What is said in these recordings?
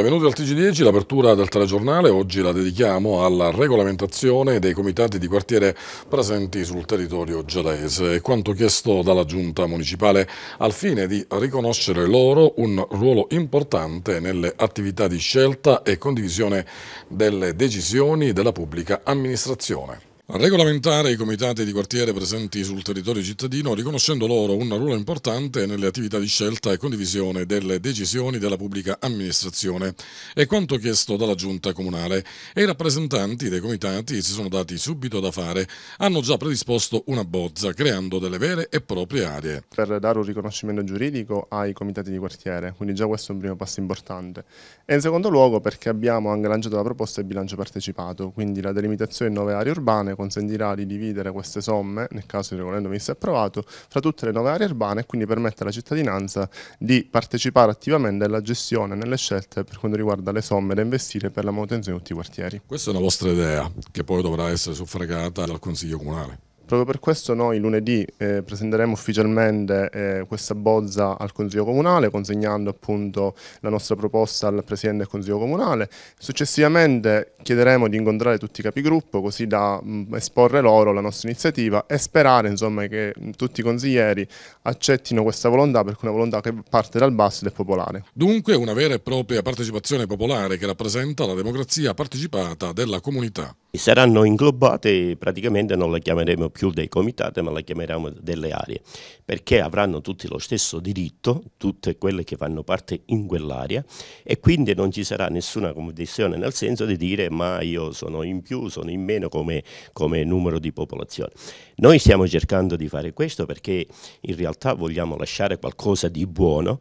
Benvenuti al TG10, l'apertura del telegiornale oggi la dedichiamo alla regolamentazione dei comitati di quartiere presenti sul territorio gelese, quanto chiesto dalla giunta municipale al fine di riconoscere loro un ruolo importante nelle attività di scelta e condivisione delle decisioni della pubblica amministrazione regolamentare i comitati di quartiere presenti sul territorio cittadino, riconoscendo loro un ruolo importante nelle attività di scelta e condivisione delle decisioni della pubblica amministrazione. È quanto chiesto dalla Giunta Comunale e i rappresentanti dei comitati si sono dati subito da fare, hanno già predisposto una bozza creando delle vere e proprie aree. Per dare un riconoscimento giuridico ai comitati di quartiere, quindi già questo è un primo passo importante. E in secondo luogo perché abbiamo anche lanciato la proposta di bilancio partecipato, quindi la delimitazione in nuove aree urbane consentirà di dividere queste somme, nel caso il regolamento venisse approvato, fra tutte le nuove aree urbane e quindi permette alla cittadinanza di partecipare attivamente alla gestione nelle scelte per quanto riguarda le somme da investire per la manutenzione di tutti i quartieri. Questa è una vostra idea che poi dovrà essere suffragata dal Consiglio Comunale. Proprio per questo noi lunedì eh, presenteremo ufficialmente eh, questa bozza al Consiglio Comunale, consegnando appunto la nostra proposta al Presidente del Consiglio Comunale. Successivamente chiederemo di incontrare tutti i capigruppo così da mh, mm, esporre loro la nostra iniziativa e sperare insomma, che mm, tutti i consiglieri accettino questa volontà perché è una volontà che parte dal basso ed è popolare. Dunque una vera e propria partecipazione popolare che rappresenta la democrazia partecipata della comunità saranno inglobate praticamente non le chiameremo più dei comitati ma le chiameremo delle aree perché avranno tutti lo stesso diritto tutte quelle che fanno parte in quell'area e quindi non ci sarà nessuna condizione nel senso di dire ma io sono in più sono in meno come, come numero di popolazione noi stiamo cercando di fare questo perché in realtà vogliamo lasciare qualcosa di buono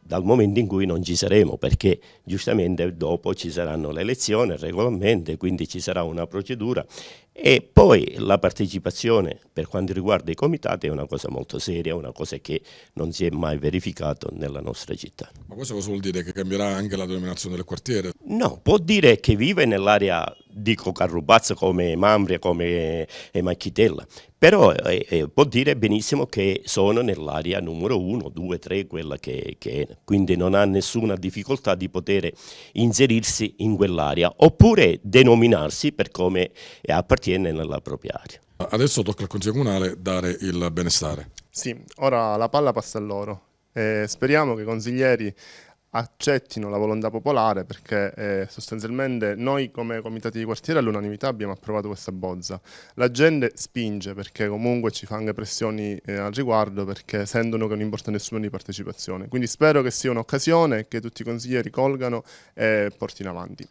dal momento in cui non ci saremo, perché giustamente dopo ci saranno le elezioni, regolarmente, quindi ci sarà una procedura e poi la partecipazione per quanto riguarda i comitati è una cosa molto seria, una cosa che non si è mai verificata nella nostra città. Ma questo cosa vuol dire? Che cambierà anche la denominazione del quartiere? No, può dire che vive nell'area dico Carrubazza come Mambria, come eh, Macchitella, però eh, eh, può dire benissimo che sono nell'area numero 1, 2, 3, quella che, che, è, quindi non ha nessuna difficoltà di poter inserirsi in quell'area oppure denominarsi per come appartiene nella propria area. Adesso tocca al Consiglio Comunale dare il benestare. Sì, ora la palla passa a loro. Eh, speriamo che i consiglieri accettino la volontà popolare perché eh, sostanzialmente noi come comitati di quartiere all'unanimità abbiamo approvato questa bozza. La gente spinge perché comunque ci fa anche pressioni eh, al riguardo perché sentono che non importa nessuno di partecipazione. Quindi spero che sia un'occasione che tutti i consiglieri colgano e portino avanti.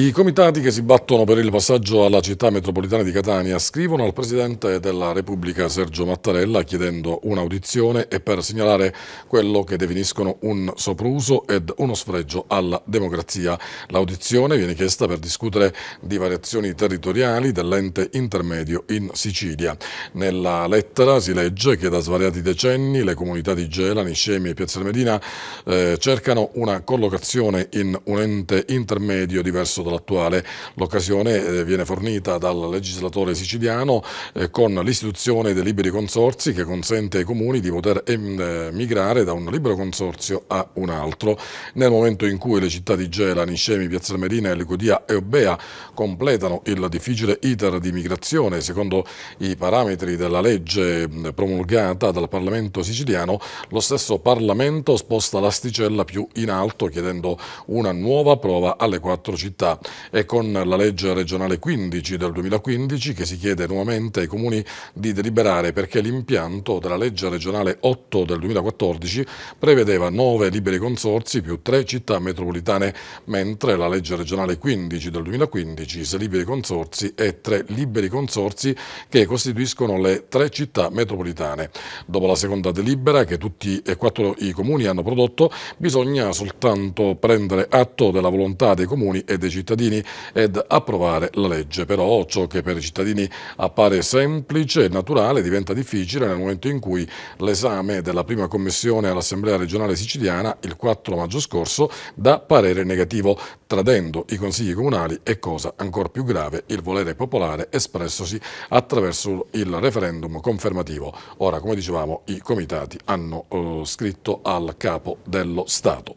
I comitati che si battono per il passaggio alla città metropolitana di Catania scrivono al Presidente della Repubblica Sergio Mattarella chiedendo un'audizione e per segnalare quello che definiscono un sopruso ed uno sfregio alla democrazia. L'audizione viene chiesta per discutere di variazioni territoriali dell'ente intermedio in Sicilia. Nella lettera si legge che da svariati decenni le comunità di Gela, Niscemi e Piazzale Medina eh, cercano una collocazione in un ente intermedio diverso periodo attuale. L'occasione eh, viene fornita dal legislatore siciliano eh, con l'istituzione dei liberi consorzi che consente ai comuni di poter eh, migrare da un libero consorzio a un altro. Nel momento in cui le città di Gela, Niscemi, Piazzale Merina, Licodia e Obbea completano il difficile iter di migrazione secondo i parametri della legge mm, promulgata dal Parlamento siciliano, lo stesso Parlamento sposta l'asticella più in alto chiedendo una nuova prova alle quattro città città e con la legge regionale 15 del 2015 che si chiede nuovamente ai comuni di deliberare perché l'impianto della legge regionale 8 del 2014 prevedeva 9 liberi consorsi più 3 città metropolitane, mentre la legge regionale 15 del 2015 6 liberi consorsi e 3 liberi consorsi che costituiscono le 3 città metropolitane. Dopo la seconda delibera che tutti e quattro i comuni hanno prodotto, bisogna soltanto prendere atto della volontà dei comuni e dei cittadini ed approvare la legge. Però ciò che per i cittadini appare semplice e naturale diventa difficile nel momento in cui l'esame della prima commissione all'Assemblea regionale siciliana il 4 maggio scorso dà parere negativo, tradendo i consigli comunali e cosa ancora più grave il volere popolare espressosi attraverso il referendum confermativo. Ora, come dicevamo, i comitati hanno eh, scritto al capo dello Stato.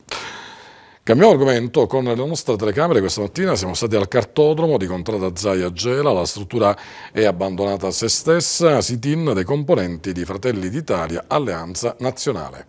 Cambiamo argomento con le nostre telecamere. Questa mattina siamo stati al cartodromo di Contrada Zaia Gela. La struttura è abbandonata a se stessa. Sit-in dei componenti di Fratelli d'Italia, Alleanza Nazionale.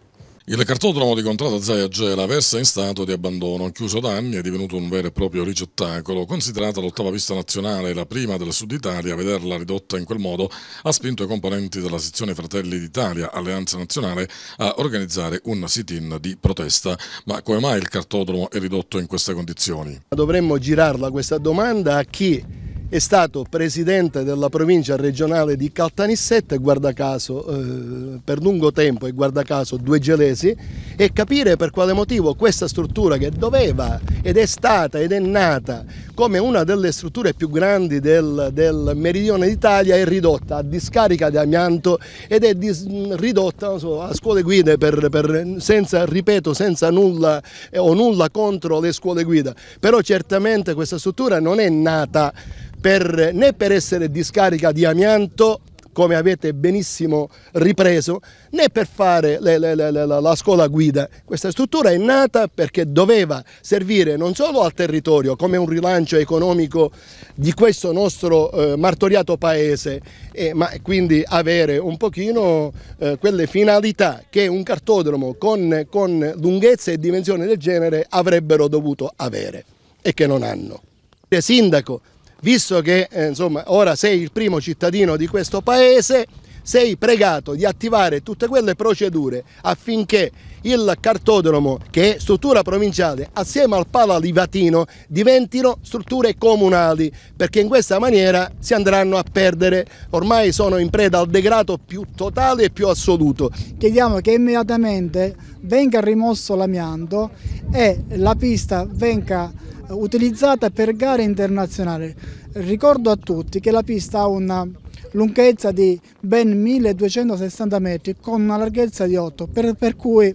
Il cartodromo di Contrada Zaia Gela versa in stato di abbandono, chiuso da anni è divenuto un vero e proprio ricettacolo. Considerata l'ottava pista nazionale e la prima del Sud Italia, vederla ridotta in quel modo ha spinto i componenti della sezione Fratelli d'Italia, Alleanza Nazionale, a organizzare un sit-in di protesta. Ma come mai il cartodromo è ridotto in queste condizioni? Dovremmo girarla questa domanda a chi è stato presidente della provincia regionale di Caltanissette, guarda caso eh, per lungo tempo e guarda caso due gelesi, e capire per quale motivo questa struttura che doveva ed è stata ed è nata come una delle strutture più grandi del, del meridione d'Italia è ridotta a discarica di amianto ed è dis, ridotta so, a scuole guide per, per, senza, ripeto, senza nulla eh, o nulla contro le scuole guida, però certamente questa struttura non è nata per, né per essere discarica di amianto come avete benissimo ripreso, né per fare le, le, le, la scuola guida. Questa struttura è nata perché doveva servire non solo al territorio come un rilancio economico di questo nostro eh, martoriato paese, eh, ma quindi avere un pochino eh, quelle finalità che un cartodromo con, con lunghezza e dimensioni del genere avrebbero dovuto avere e che non hanno. Il sindaco visto che eh, insomma, ora sei il primo cittadino di questo paese, sei pregato di attivare tutte quelle procedure affinché il cartodromo, che è struttura provinciale, assieme al Pala Livatino, diventino strutture comunali, perché in questa maniera si andranno a perdere, ormai sono in preda al degrado più totale e più assoluto. Chiediamo che immediatamente venga rimosso l'amianto e la pista venga utilizzata per gare internazionali. Ricordo a tutti che la pista ha una lunghezza di ben 1260 metri con una larghezza di 8, per, per cui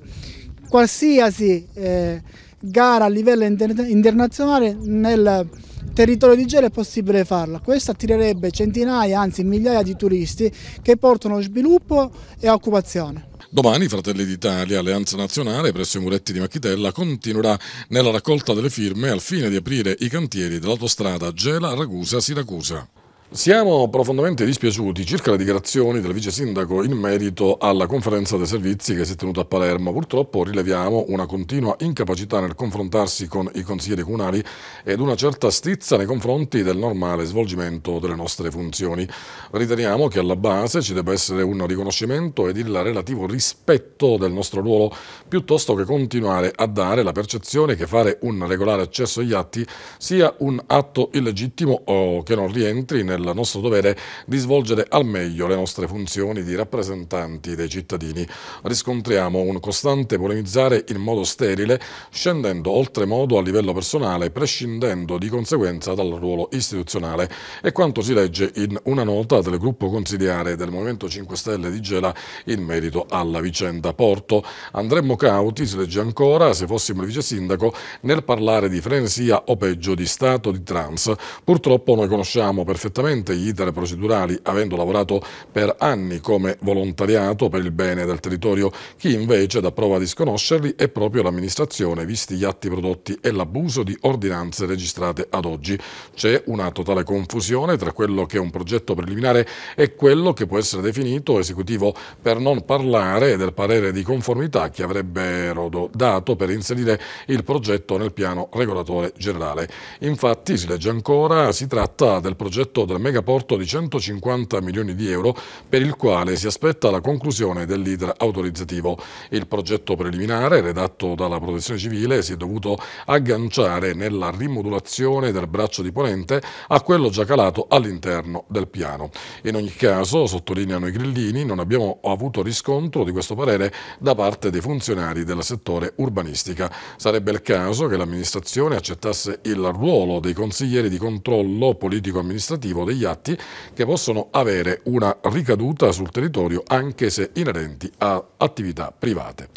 qualsiasi eh, gara a livello inter internazionale nel territorio di Gela è possibile farla. Questo attirerebbe centinaia, anzi migliaia di turisti che portano sviluppo e occupazione. Domani Fratelli d'Italia, Alleanza Nazionale presso i muretti di Macchitella continuerà nella raccolta delle firme al fine di aprire i cantieri dell'autostrada Gela-Ragusa-Siracusa. Siamo profondamente dispiaciuti circa le dichiarazioni del vice sindaco in merito alla conferenza dei servizi che si è tenuta a Palermo. Purtroppo rileviamo una continua incapacità nel confrontarsi con i consiglieri comunali ed una certa stizza nei confronti del normale svolgimento delle nostre funzioni. Riteniamo che alla base ci debba essere un riconoscimento ed il relativo rispetto del nostro ruolo, piuttosto che continuare a dare la percezione che fare un regolare accesso agli atti sia un atto illegittimo o che non rientri nel nel nostro dovere di svolgere al meglio le nostre funzioni di rappresentanti dei cittadini. Riscontriamo un costante polemizzare in modo sterile, scendendo oltremodo a livello personale, prescindendo di conseguenza dal ruolo istituzionale. È quanto si legge in una nota del gruppo consigliare del Movimento 5 Stelle di Gela in merito alla vicenda Porto. Andremmo cauti, si legge ancora, se fossimo il vice sindaco, nel parlare di frenesia o peggio di stato di trans. Purtroppo noi conosciamo perfettamente direttamente gli iter procedurali avendo lavorato per anni come volontariato per il bene del territorio, chi invece dà prova a disconoscerli è proprio l'amministrazione, visti gli atti prodotti e l'abuso di ordinanze registrate ad oggi. C'è una totale confusione tra quello che è un progetto preliminare e quello che può essere definito esecutivo per non parlare del parere di conformità che avrebbero dato per inserire il progetto nel piano regolatore generale. Infatti, si legge ancora, si tratta del progetto della del megaporto di 150 milioni di euro per il quale si aspetta la conclusione dell'iter autorizzativo. Il progetto preliminare, redatto dalla Protezione Civile, si è dovuto agganciare nella rimodulazione del braccio di ponente a quello già calato all'interno del piano. In ogni caso, sottolineano i grillini, non abbiamo avuto riscontro di questo parere da parte dei funzionari del settore urbanistica. Sarebbe il caso che l'amministrazione accettasse il ruolo dei consiglieri di controllo politico-amministrativo degli atti che possono avere una ricaduta sul territorio anche se inerenti a attività private.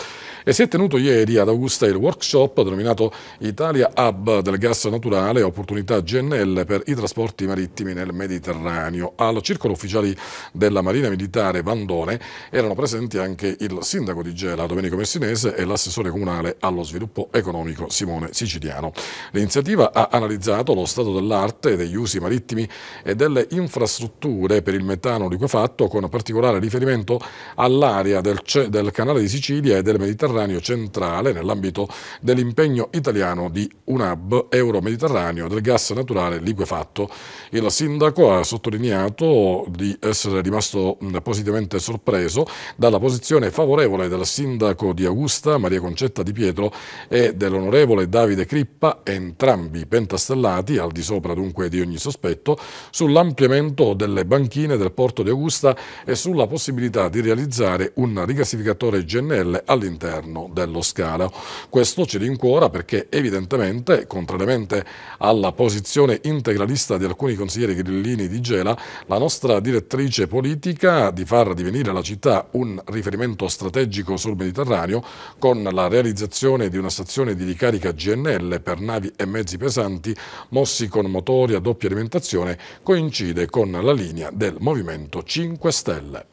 E si è tenuto ieri ad Augusta il workshop denominato Italia Hub del gas naturale opportunità GNL per i trasporti marittimi nel Mediterraneo. Al circolo ufficiali della Marina Militare Vandone erano presenti anche il sindaco di Gela Domenico Messinese e l'assessore comunale allo sviluppo economico Simone Siciliano. L'iniziativa ha analizzato lo stato dell'arte degli usi marittimi e delle infrastrutture per il metano liquefatto con particolare riferimento all'area del, del canale di Sicilia e del Mediterraneo centrale nell'ambito dell'impegno italiano di UNAB Euro-Mediterraneo del gas naturale liquefatto. Il sindaco ha sottolineato di essere rimasto positivamente sorpreso dalla posizione favorevole del sindaco di Augusta, Maria Concetta Di Pietro, e dell'onorevole Davide Crippa, entrambi pentastellati, al di sopra dunque di ogni sospetto, sul sull'ampliamento delle banchine del porto di Augusta e sulla possibilità di realizzare un rigassificatore GNL all'interno dello scalo. Questo ci rincuora perché evidentemente, contrariamente alla posizione integralista di alcuni consiglieri grillini di Gela, la nostra direttrice politica di far divenire la città un riferimento strategico sul Mediterraneo con la realizzazione di una stazione di ricarica GNL per navi e mezzi pesanti mossi con motori a doppia alimentazione coincide coincide con la linea del Movimento 5 Stelle.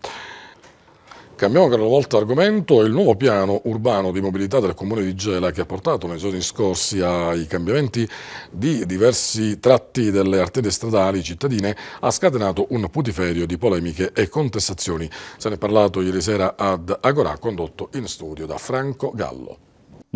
Cambiamo ancora una volta argomento, il nuovo piano urbano di mobilità del Comune di Gela che ha portato nei giorni scorsi ai cambiamenti di diversi tratti delle arterie stradali cittadine ha scatenato un putiferio di polemiche e contestazioni. Se ne è parlato ieri sera ad Agorà condotto in studio da Franco Gallo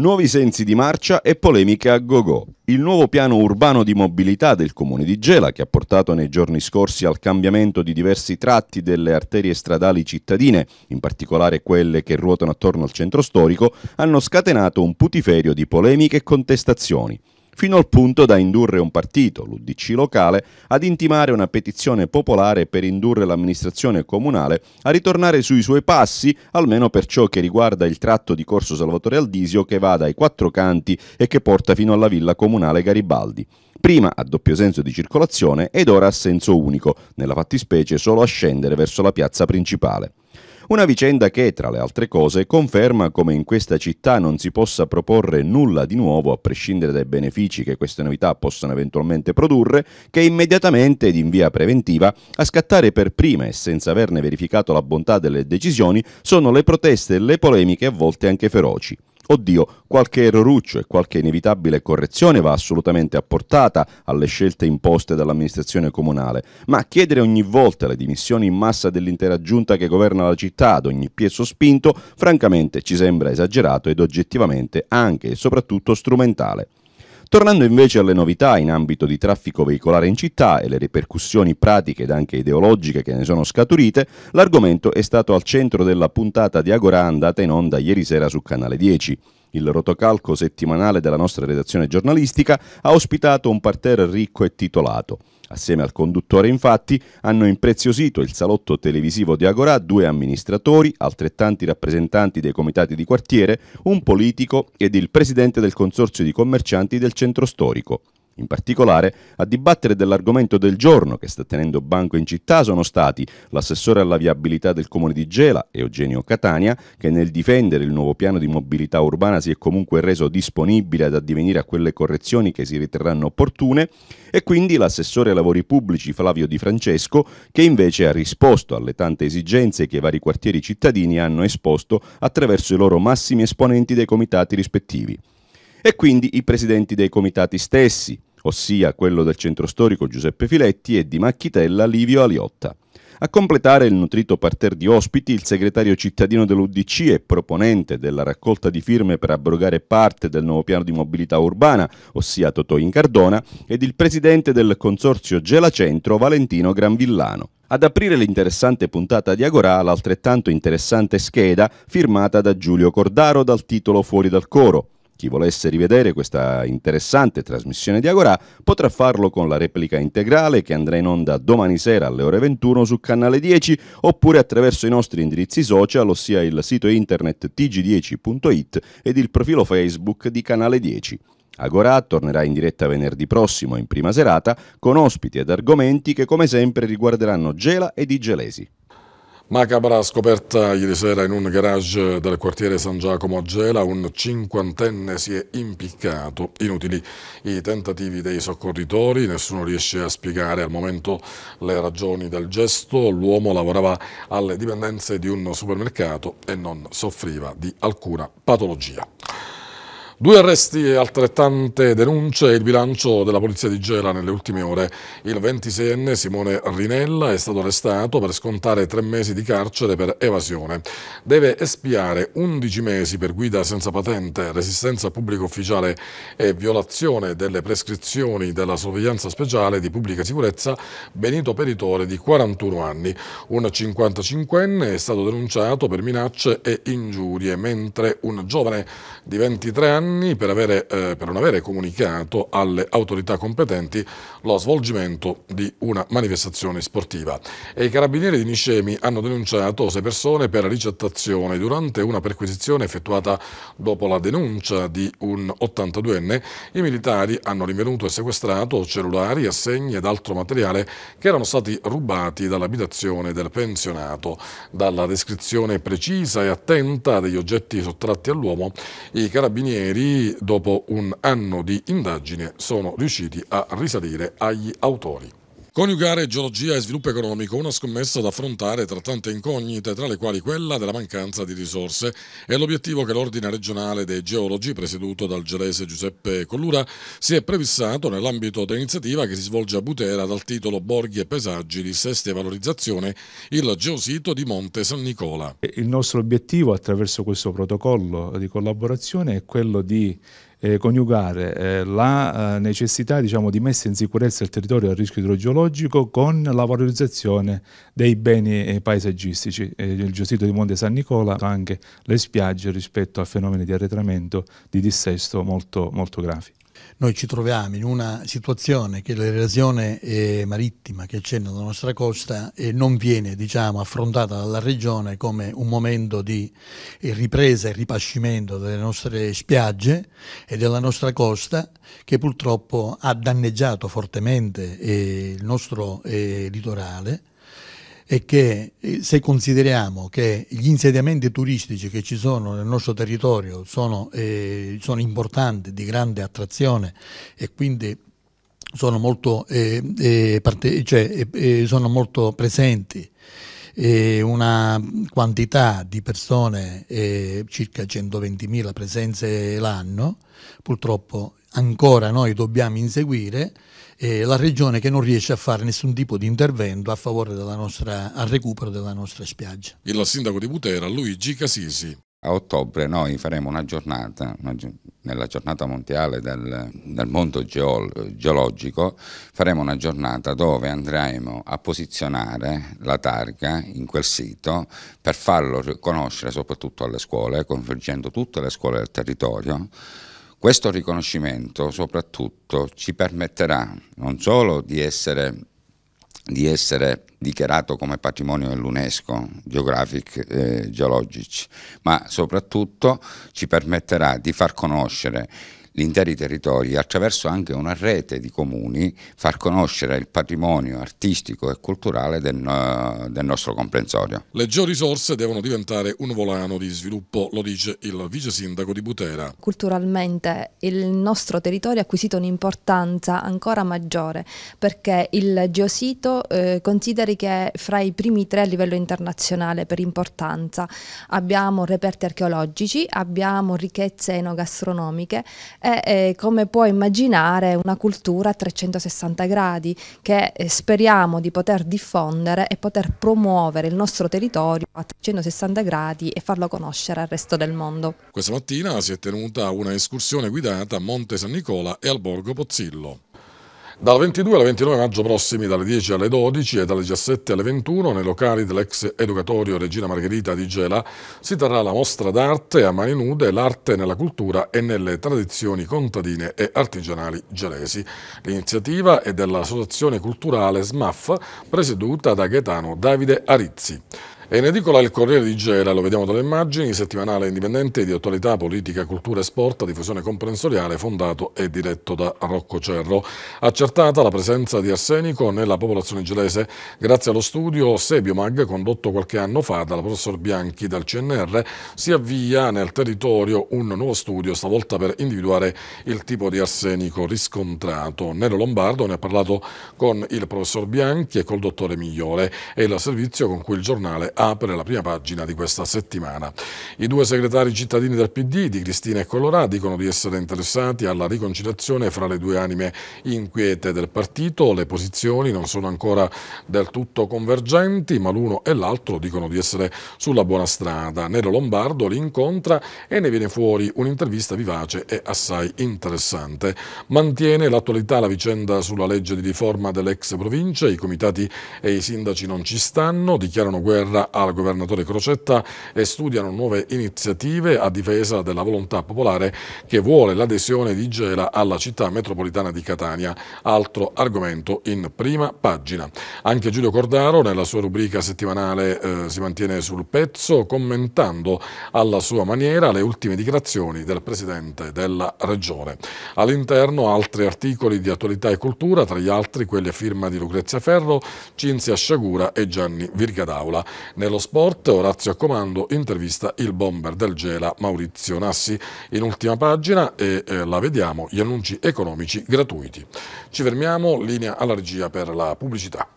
nuovi sensi di marcia e polemiche a go-go. Il nuovo piano urbano di mobilità del comune di Gela, che ha portato nei giorni scorsi al cambiamento di diversi tratti delle arterie stradali cittadine, in particolare quelle che ruotano attorno al centro storico, hanno scatenato un putiferio di polemiche e contestazioni fino al punto da indurre un partito, l'UDC locale, ad intimare una petizione popolare per indurre l'amministrazione comunale a ritornare sui suoi passi, almeno per ciò che riguarda il tratto di Corso Salvatore Aldisio che va dai quattro canti e che porta fino alla villa comunale Garibaldi prima a doppio senso di circolazione ed ora a senso unico, nella fattispecie solo a scendere verso la piazza principale. Una vicenda che, tra le altre cose, conferma come in questa città non si possa proporre nulla di nuovo, a prescindere dai benefici che queste novità possano eventualmente produrre, che immediatamente ed in via preventiva a scattare per prima e senza averne verificato la bontà delle decisioni sono le proteste e le polemiche a volte anche feroci. Oddio, qualche erroruccio e qualche inevitabile correzione va assolutamente apportata alle scelte imposte dall'amministrazione comunale, ma chiedere ogni volta le dimissioni in massa dell'intera giunta che governa la città ad ogni piezo spinto, francamente ci sembra esagerato ed oggettivamente anche e soprattutto strumentale. Tornando invece alle novità in ambito di traffico veicolare in città e le ripercussioni pratiche ed anche ideologiche che ne sono scaturite, l'argomento è stato al centro della puntata di Agora andata in onda ieri sera su Canale 10. Il rotocalco settimanale della nostra redazione giornalistica ha ospitato un parterre ricco e titolato Assieme al conduttore, infatti, hanno impreziosito il salotto televisivo di Agorà due amministratori, altrettanti rappresentanti dei comitati di quartiere, un politico ed il presidente del consorzio di commercianti del centro storico. In particolare, a dibattere dell'argomento del giorno che sta tenendo banco in città sono stati l'assessore alla viabilità del comune di Gela, Eugenio Catania, che nel difendere il nuovo piano di mobilità urbana si è comunque reso disponibile ad addivenire a quelle correzioni che si riterranno opportune, e quindi l'assessore ai lavori pubblici Flavio Di Francesco, che invece ha risposto alle tante esigenze che i vari quartieri cittadini hanno esposto attraverso i loro massimi esponenti dei comitati rispettivi e quindi i presidenti dei comitati stessi, ossia quello del centro storico Giuseppe Filetti e di Macchitella Livio Aliotta. A completare il nutrito parterre di ospiti, il segretario cittadino dell'UDC e proponente della raccolta di firme per abrogare parte del nuovo piano di mobilità urbana, ossia Totò Incardona, ed il presidente del consorzio Gelacentro Valentino Granvillano. Ad aprire l'interessante puntata di Agorà l'altrettanto interessante scheda firmata da Giulio Cordaro dal titolo Fuori dal coro chi volesse rivedere questa interessante trasmissione di Agora potrà farlo con la replica integrale che andrà in onda domani sera alle ore 21 su canale 10 oppure attraverso i nostri indirizzi social, ossia il sito internet tg10.it ed il profilo Facebook di canale 10. Agora tornerà in diretta venerdì prossimo in prima serata con ospiti ed argomenti che come sempre riguarderanno Gela e Di Gelesi. Macabra scoperta ieri sera in un garage del quartiere San Giacomo a Gela, un cinquantenne si è impiccato. Inutili i tentativi dei soccorritori, nessuno riesce a spiegare al momento le ragioni del gesto. L'uomo lavorava alle dipendenze di un supermercato e non soffriva di alcuna patologia. Due arresti e altrettante denunce il bilancio della polizia di Gela nelle ultime ore. Il 26enne Simone Rinella è stato arrestato per scontare tre mesi di carcere per evasione. Deve espiare 11 mesi per guida senza patente, resistenza a pubblico ufficiale e violazione delle prescrizioni della sorveglianza speciale di pubblica sicurezza Benito Peritore di 41 anni. Un 55enne è stato denunciato per minacce e ingiurie, mentre un giovane di 23 anni per, avere, eh, per non avere comunicato alle autorità competenti lo svolgimento di una manifestazione sportiva. E i carabinieri di Niscemi hanno denunciato sei persone per ricettazione durante una perquisizione effettuata dopo la denuncia di un 82enne. I militari hanno rinvenuto e sequestrato cellulari, assegni ed altro materiale che erano stati rubati dall'abitazione del pensionato. Dalla descrizione precisa e attenta degli oggetti sottratti all'uomo, i carabinieri, dopo un anno di indagine, sono riusciti a risalire agli autori. Coniugare geologia e sviluppo economico, una scommessa da affrontare tra tante incognite, tra le quali quella della mancanza di risorse, è l'obiettivo che l'Ordine regionale dei geologi, presieduto dal gelese Giuseppe Collura, si è previssato nell'ambito dell'iniziativa che si svolge a Butera dal titolo Borghi e paesaggi, dissesti e valorizzazione, il geosito di Monte San Nicola. Il nostro obiettivo attraverso questo protocollo di collaborazione è quello di eh, coniugare eh, la eh, necessità diciamo, di messa in sicurezza del territorio a rischio idrogeologico con la valorizzazione dei beni eh, paesaggistici. Eh, il geosito di Monte San Nicola ha anche le spiagge rispetto a fenomeni di arretramento, di dissesto molto, molto gravi noi ci troviamo in una situazione che l'erosione marittima che c'è nella nostra costa non viene diciamo, affrontata dalla regione come un momento di ripresa e ripascimento delle nostre spiagge e della nostra costa che purtroppo ha danneggiato fortemente eh, il nostro eh, litorale è che eh, se consideriamo che gli insediamenti turistici che ci sono nel nostro territorio sono, eh, sono importanti, di grande attrazione e quindi sono molto, eh, eh, parte, cioè, eh, eh, sono molto presenti una quantità di persone, circa 120.000 presenze l'anno, purtroppo ancora noi dobbiamo inseguire eh, la regione che non riesce a fare nessun tipo di intervento a favore della nostra, al recupero della nostra spiaggia. Il sindaco di Butera, Luigi Casisi. A ottobre noi faremo una giornata, una nella giornata mondiale del, del mondo geol- geologico, faremo una giornata dove andremo a posizionare la targa in quel sito per farlo conoscere soprattutto alle scuole, coinvolgendo tutte le scuole del territorio questo riconoscimento soprattutto ci permetterà non solo di essere, di essere dichiarato come patrimonio dell'UNESCO, Geographic eh, Geologic, ma soprattutto ci permetterà di far conoscere gli interi territori attraverso anche una rete di comuni far conoscere il patrimonio artistico e culturale del, del nostro comprensorio. Le georisorse devono diventare un volano di sviluppo, lo dice il vice sindaco di Butera. Culturalmente il nostro territorio ha acquisito un'importanza ancora maggiore perché il geosito eh, consideri che è fra i primi tre a livello internazionale per importanza. Abbiamo reperti archeologici, abbiamo ricchezze enogastronomiche è, eh, come puoi immaginare una cultura a 360 gradi che eh, speriamo di poter diffondere e poter promuovere il nostro territorio a 360 gradi e farlo conoscere al resto del mondo. Questa mattina si è tenuta una escursione guidata a Monte San Nicola e al Borgo Pozzillo. Dal 22 al 29 maggio prossimi, dalle 10 alle 12 e dalle 17 alle 21, nei locali dell'ex educatorio Regina Margherita di Gela, si terrà la mostra d'arte a mani nude, l'arte nella cultura e nelle tradizioni contadine e artigianali gelesi. L'iniziativa è dell'Associazione Culturale SMAF, presieduta da Gaetano Davide Arizzi. È in edicola il Corriere di Gela, lo vediamo dalle immagini, settimanale indipendente di attualità, politica, cultura e sport, diffusione comprensoriale, fondato e diretto da Rocco Cerro. Accertata la presenza di arsenico nella popolazione gelese grazie allo studio Sebiomag condotto qualche anno fa dal professor Bianchi dal CNR, si avvia nel territorio un nuovo studio, stavolta per individuare il tipo di arsenico riscontrato. Nero Lombardo ne ha parlato con il professor Bianchi e col dottore Migliore e il servizio con cui il giornale ha apre la prima pagina di questa settimana. I due segretari cittadini del PD, di Cristina e Colorà, dicono di essere interessati alla riconciliazione fra le due anime inquiete del partito. Le posizioni non sono ancora del tutto convergenti, ma l'uno e l'altro dicono di essere sulla buona strada. Nero Lombardo li incontra e ne viene fuori un'intervista vivace e assai interessante. Mantiene l'attualità la vicenda sulla legge di riforma dell'ex provincia, i comitati e i sindaci non ci stanno, dichiarano guerra al governatore Crocetta e studiano nuove iniziative a difesa della volontà popolare che vuole l'adesione di Gela alla città metropolitana di Catania, altro argomento in prima pagina. Anche Giulio Cordaro nella sua rubrica settimanale eh, si mantiene sul pezzo commentando alla sua maniera le ultime dichiarazioni del Presidente della Regione. All'interno altri articoli di attualità e cultura, tra gli altri quelli a firma di Lucrezia Ferro, Cinzia Sciagura e Gianni Virgadaula. Nello sport Orazio a Comando intervista il bomber del Gela Maurizio Nassi. In ultima pagina e eh, la vediamo gli annunci economici gratuiti. Ci fermiamo, linea alla regia per la pubblicità.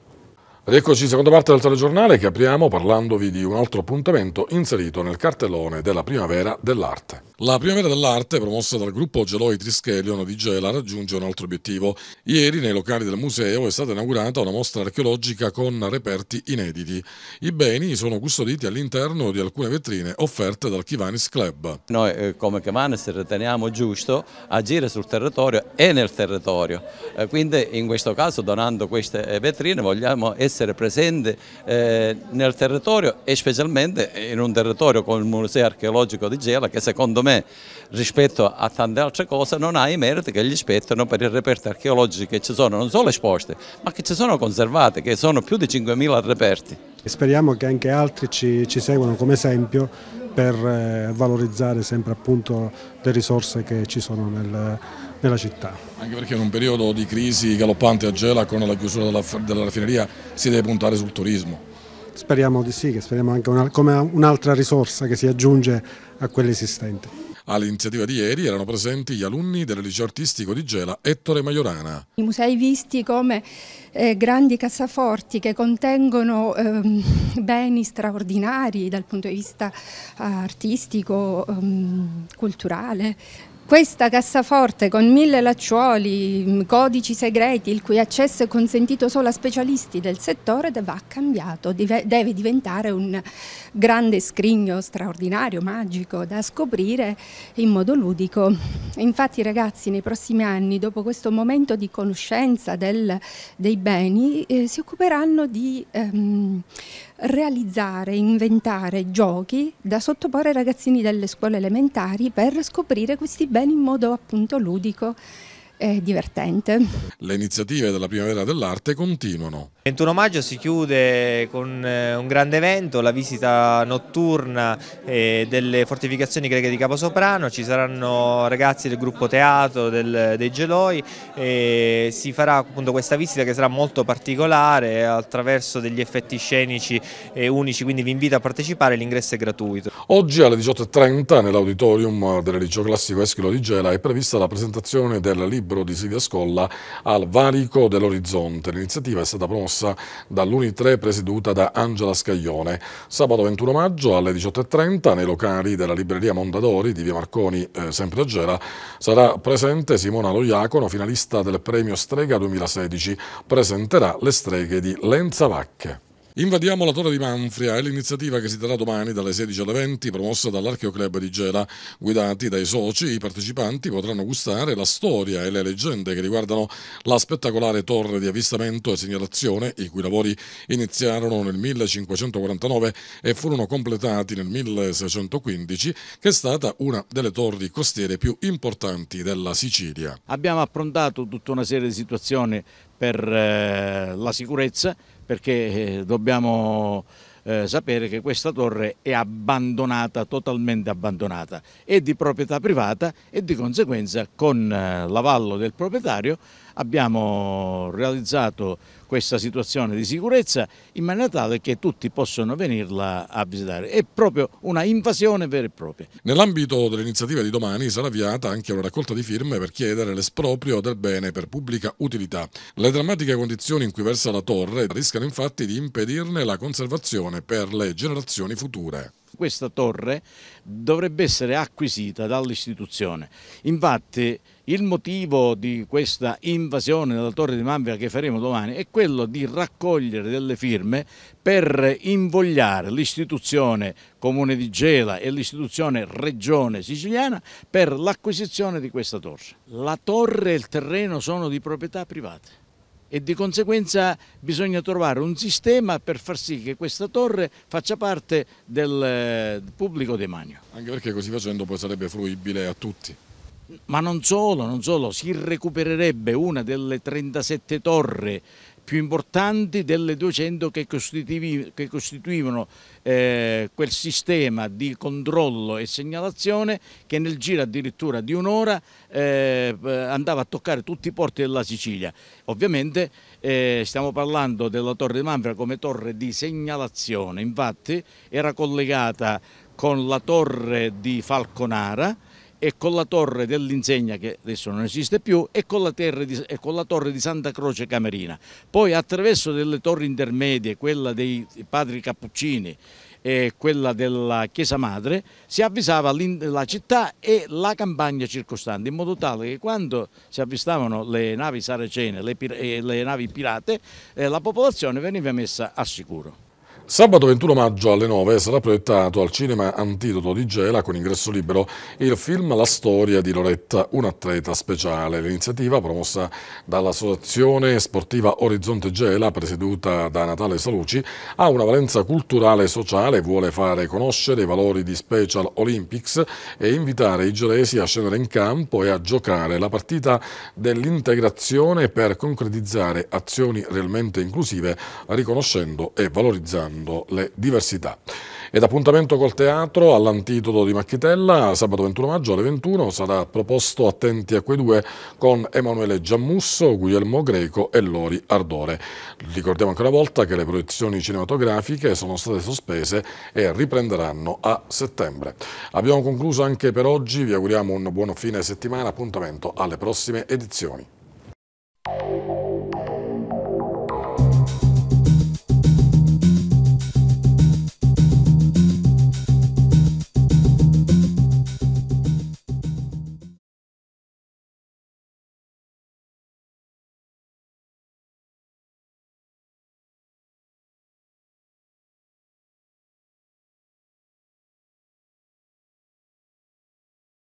Rieccoci, seconda parte del telegiornale che apriamo parlandovi di un altro appuntamento inserito nel cartellone della primavera dell'arte. La Primavera dell'Arte, promossa dal gruppo Geloi Trischelion di Gela, raggiunge un altro obiettivo. Ieri, nei locali del museo, è stata inaugurata una mostra archeologica con reperti inediti. I beni sono custoditi all'interno di alcune vetrine offerte dal Kivanis Club. Noi, eh, come Kivanis, riteniamo giusto agire sul territorio e nel territorio. Eh, quindi, in questo caso, donando queste eh, vetrine, vogliamo essere presenti nel territorio e specialmente in un territorio come il Museo Archeologico di Gela, che secondo me me rispetto a tante altre cose non ha i meriti che gli spettano per i reperti archeologici che ci sono, non solo esposte ma che ci sono conservati, che sono più di 5.000 reperti. Speriamo che anche altri ci, ci seguano come esempio per eh, valorizzare sempre appunto le risorse che ci sono nel, nella città. Anche perché in un periodo di crisi galoppante a Gela con la chiusura della, della raffineria si deve puntare sul turismo Speriamo di sì, che speriamo anche una, come un'altra risorsa che si aggiunge a quelle esistenti. All'iniziativa di ieri erano presenti gli alunni del liceo artistico di Gela Ettore Maiorana. I musei visti come eh, grandi cassaforti che contengono ehm, beni straordinari dal punto di vista eh, artistico, ehm, culturale, questa cassaforte con mille lacciuoli, mm, codici segreti, il cui accesso è consentito solo a specialisti del settore, va cambiato, deve diventare un grande scrigno straordinario, magico, da scoprire in modo ludico. Infatti ragazzi nei prossimi anni, dopo questo momento di conoscenza del, dei beni, eh, si occuperanno di... Ehm, realizzare, inventare giochi da sottoporre ai ragazzini delle scuole elementari per scoprire questi beni in modo appunto ludico e divertente. Le iniziative della Primavera dell'Arte continuano. Il 21 maggio si chiude con eh, un grande evento, la visita notturna eh, delle fortificazioni greche di Caposoprano, ci saranno ragazzi del gruppo teatro, del, dei Geloi, si farà appunto questa visita che sarà molto particolare attraverso degli effetti scenici unici, quindi vi invito a partecipare, l'ingresso è gratuito. Oggi alle 18.30 nell'auditorium dell'Eliceo Classico Eschilo di Gela è prevista la presentazione del libro libero di Silvia Scolla al Varico dell'Orizzonte. L'iniziativa è stata promossa dall'Uni3 presieduta da Angela Scaglione. Sabato 21 maggio alle 18.30 nei locali della libreria Mondadori di via Marconi, eh, sempre a Gela, sarà presente Simona Loiacono, finalista del premio Strega 2016. Presenterà le streghe di Lenza Vacche. Invadiamo la Torre di Manfria è l'iniziativa che si terrà domani dalle 16 alle 20 promossa dall'Archeoclub di Gela. Guidati dai soci, i partecipanti potranno gustare la storia e le leggende che riguardano la spettacolare torre di avvistamento e segnalazione i cui lavori iniziarono nel 1549 e furono completati nel 1615 che è stata una delle torri costiere più importanti della Sicilia. Abbiamo approntato tutta una serie di situazioni per eh, la sicurezza perché eh, dobbiamo eh, sapere che questa torre è abbandonata, totalmente abbandonata, è di proprietà privata e di conseguenza con eh, l'avallo del proprietario abbiamo realizzato questa situazione di sicurezza in maniera tale che tutti possono venirla a visitare. È proprio una invasione vera e propria. Nell'ambito dell'iniziativa di domani sarà avviata anche una raccolta di firme per chiedere l'esproprio del bene per pubblica utilità. Le drammatiche condizioni in cui versa la torre rischiano infatti di impedirne la conservazione per le generazioni future questa torre dovrebbe essere acquisita dall'istituzione. Infatti il motivo di questa invasione della Torre di Manvia che faremo domani è quello di raccogliere delle firme per invogliare l'istituzione Comune di Gela e l'istituzione Regione Siciliana per l'acquisizione di questa torre. La torre e il terreno sono di proprietà private e di conseguenza bisogna trovare un sistema per far sì che questa torre faccia parte del eh, pubblico demanio. Anche perché così facendo poi sarebbe fruibile a tutti. Ma non solo, non solo, si recupererebbe una delle 37 torri più importanti delle 200 che, costituivano eh, quel sistema di controllo e segnalazione che nel giro addirittura di un'ora eh, andava a toccare tutti i porti della Sicilia. Ovviamente eh, stiamo parlando della Torre di Manfra come torre di segnalazione, infatti era collegata con la torre di Falconara e con la torre dell'insegna che adesso non esiste più e con, di, e con, la torre di Santa Croce Camerina. Poi attraverso delle torri intermedie, quella dei padri Cappuccini e quella della Chiesa Madre, si avvisava la città e la campagna circostante, in modo tale che quando si avvistavano le navi saracene, le, le navi pirate, eh, la popolazione veniva messa a sicuro. Sabato 21 maggio alle 9 sarà proiettato al cinema Antidoto di Gela con ingresso libero il film La storia di Loretta, un atleta speciale. L'iniziativa promossa dall'associazione sportiva Orizzonte Gela, presieduta da Natale Saluci, ha una valenza culturale e sociale, vuole fare conoscere i valori di Special Olympics e invitare i gelesi a scendere in campo e a giocare la partita dell'integrazione per concretizzare azioni realmente inclusive, riconoscendo e valorizzando superando le diversità. Ed appuntamento col teatro all'Antidoto di Macchitella, sabato 21 maggio alle 21 sarà proposto Attenti a quei due con Emanuele Giammusso, Guglielmo Greco e Lori Ardore. Ricordiamo ancora una volta che le proiezioni cinematografiche sono state sospese e riprenderanno a settembre. Abbiamo concluso anche per oggi, vi auguriamo un buon fine settimana, appuntamento alle prossime edizioni.